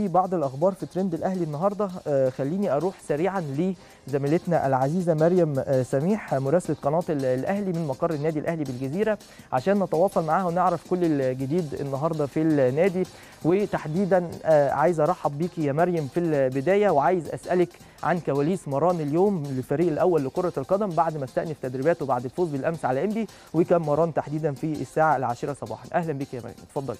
في بعض الاخبار في ترند الاهلي النهارده آه، خليني اروح سريعا لزميلتنا العزيزه مريم آه، سميح مراسله قناه الاهلي من مقر النادي الاهلي بالجزيره عشان نتواصل معاها ونعرف كل الجديد النهارده في النادي وتحديدا آه، عايز ارحب بيكي يا مريم في البدايه وعايز اسالك عن كواليس مران اليوم للفريق الاول لكره القدم بعد ما استأنف تدريباته بعد الفوز بالامس على انبي وكان مران تحديدا في الساعه العاشره صباحا اهلا بك يا مريم اتفضلي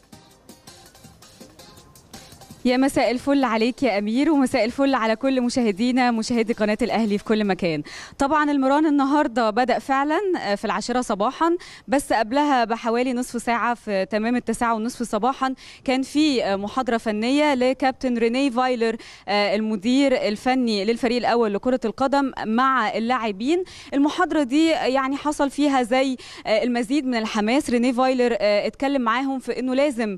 يا مساء الفل عليك يا امير ومساء الفل على كل مشاهدينا مشاهدي قناه الاهلي في كل مكان طبعا المران النهارده بدا فعلا آه، في العاشرة صباحا بس قبلها بحوالي نصف ساعه في تمام التسعة ونصف صباحا كان في آه، محاضره فنيه لكابتن ريني فايلر آه، المدير الفني للفريق الاول لكره القدم مع اللاعبين المحاضره دي يعني حصل فيها زي المزيد من الحماس ريني فايلر اتكلم معاهم في انه لازم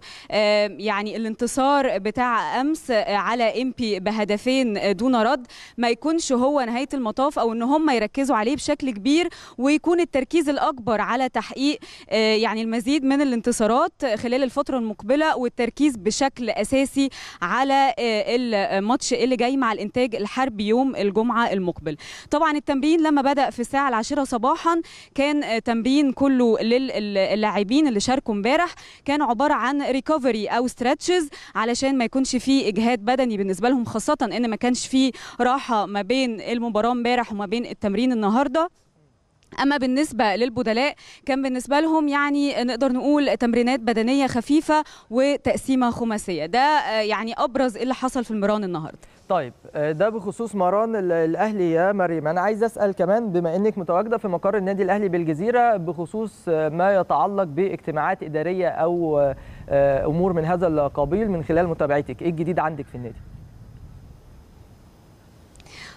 يعني الانتصار بتاع امس على ام بي بهدفين دون رد ما يكونش هو نهايه المطاف او ان هم يركزوا عليه بشكل كبير ويكون التركيز الاكبر على تحقيق آه، يعني المزيد من الانتصارات خلال الفتره المقبله والتركيز بشكل اساسي على آه، الماتش اللي جاي مع الانتاج الحربي يوم الجمعه المقبل طبعا التمرين لما بدا في الساعه العاشرة صباحا كان تمرين كله للاعبين اللي شاركوا امبارح كان عباره عن ريكفري او ستريتشز علشان ما يكون يكونش فيه اجهاد بدني بالنسبه لهم خاصه ان ما كانش فيه راحه ما بين المباراه امبارح وما بين التمرين النهارده اما بالنسبه للبدلاء كان بالنسبه لهم يعني نقدر نقول تمرينات بدنيه خفيفه وتقسيمه خماسيه ده آه، يعني ابرز اللي حصل في المران النهارده طيب آه، ده بخصوص مران الاهلي يا مريم انا عايز اسال كمان بما انك متواجده في مقر النادي الاهلي بالجزيره بخصوص آه، ما يتعلق باجتماعات اداريه او آه، امور من هذا القبيل من خلال متابعتك ايه الجديد عندك في النادي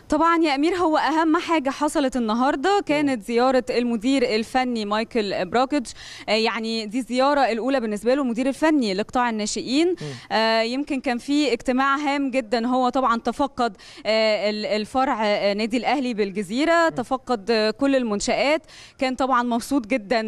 طبعا يا امير هو اهم حاجه حصلت النهارده كانت زياره المدير الفني مايكل براكج آه، يعني دي الزياره الاولى بالنسبه له المدير الفني لقطاع الناشئين آه، يمكن كان في اجتماع هام جدا هو طبعا تفقد آه، الفرع نادي الاهلي بالجزيره تفقد كل المنشات كان طبعا مبسوط جدا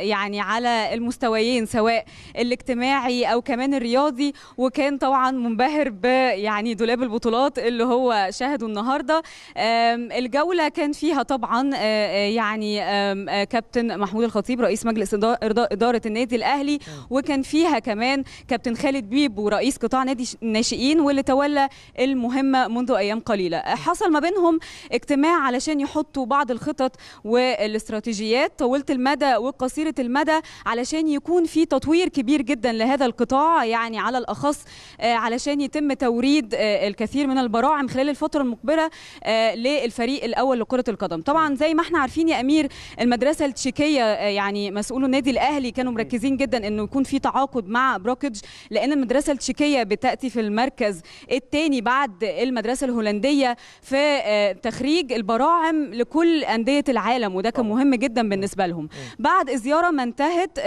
يعني على المستويين سواء الاجتماعي او كمان الرياضي وكان طبعا منبهر ب يعني دولاب البطولات اللي هو شاهده النهارده النهارده الجوله كان فيها طبعا آه، آه، يعني آه، كابتن محمود الخطيب رئيس مجلس اداره النادي الاهلي وكان فيها كمان كابتن خالد بيبو رئيس قطاع نادي الناشئين واللي تولى المهمه منذ ايام قليله حصل ما بينهم اجتماع علشان يحطوا بعض الخطط والاستراتيجيات طويله المدى وقصيره المدى علشان يكون في تطوير كبير جدا لهذا القطاع يعني على الاخص علشان يتم توريد الكثير من البراعم خلال الفتره المقبله آه، للفريق الاول لكره القدم طبعا زي ما احنا عارفين يا امير المدرسه التشيكيه آه، يعني مسؤولو النادي الاهلي كانوا مركزين جدا انه يكون في تعاقد مع بروكج لان المدرسه التشيكيه بتاتي في المركز الثاني بعد المدرسه الهولنديه في آه، تخريج البراعم لكل انديه العالم وده كان مهم جدا بالنسبه لهم بعد زياره ما انتهت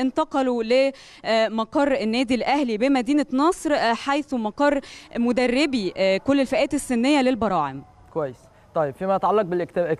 انتقلوا لمقر النادي الاهلي بمدينه نصر حيث مقر مدربي كل الفئات السنيه للبراعم الطاعم كويس طيب فيما يتعلق بالاكتئاب